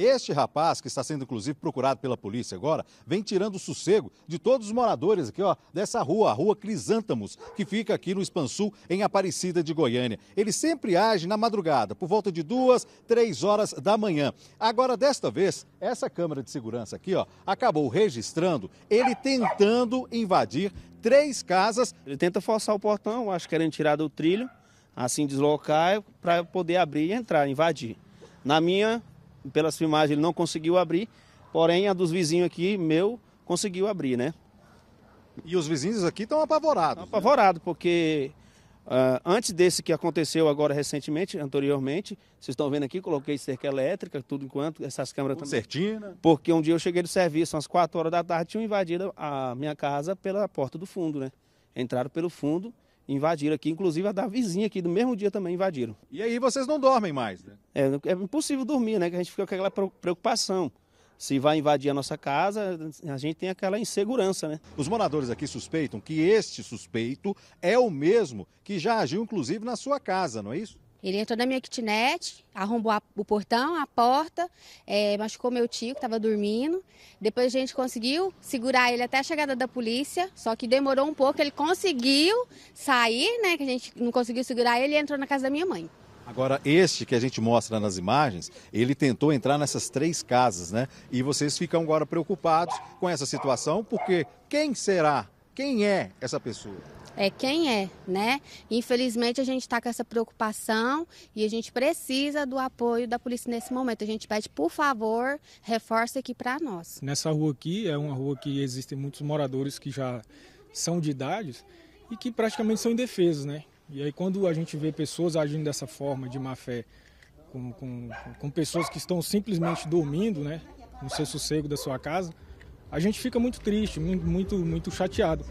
Este rapaz, que está sendo inclusive procurado pela polícia agora, vem tirando o sossego de todos os moradores aqui, ó, dessa rua, a rua Crisântamos, que fica aqui no Expansul, em Aparecida de Goiânia. Ele sempre age na madrugada, por volta de duas, três horas da manhã. Agora, desta vez, essa câmera de segurança aqui, ó, acabou registrando ele tentando invadir três casas. Ele tenta forçar o portão, acho que querem tirar do trilho, assim deslocar para poder abrir e entrar, invadir. Na minha, pelas filmagens ele não conseguiu abrir, porém a dos vizinhos aqui, meu, conseguiu abrir, né? E os vizinhos aqui estão apavorados. Tão apavorados, né? porque uh, antes desse que aconteceu agora recentemente, anteriormente, vocês estão vendo aqui, coloquei cerca elétrica, tudo enquanto, essas câmeras Concertina. também. Certinho, né? Porque um dia eu cheguei do serviço, às 4 horas da tarde, tinham invadido a minha casa pela porta do fundo, né? Entraram pelo fundo invadiram aqui, inclusive a da vizinha aqui, do mesmo dia também invadiram. E aí vocês não dormem mais, né? É, é impossível dormir, né? Que a gente fica com aquela preocupação. Se vai invadir a nossa casa, a gente tem aquela insegurança, né? Os moradores aqui suspeitam que este suspeito é o mesmo que já agiu, inclusive, na sua casa, não é isso? Ele entrou na minha kitnet, arrombou a, o portão, a porta, é, machucou meu tio que estava dormindo. Depois a gente conseguiu segurar ele até a chegada da polícia, só que demorou um pouco. Ele conseguiu sair, né? Que a gente não conseguiu segurar ele e entrou na casa da minha mãe. Agora, este que a gente mostra nas imagens, ele tentou entrar nessas três casas, né? E vocês ficam agora preocupados com essa situação, porque quem será? Quem é essa pessoa? é, quem é, né? Infelizmente a gente está com essa preocupação e a gente precisa do apoio da polícia nesse momento. A gente pede, por favor, reforça aqui para nós. Nessa rua aqui é uma rua que existem muitos moradores que já são de idade e que praticamente são indefesos, né? E aí quando a gente vê pessoas agindo dessa forma de má fé com, com, com pessoas que estão simplesmente dormindo, né? No seu sossego da sua casa, a gente fica muito triste, muito, muito chateado.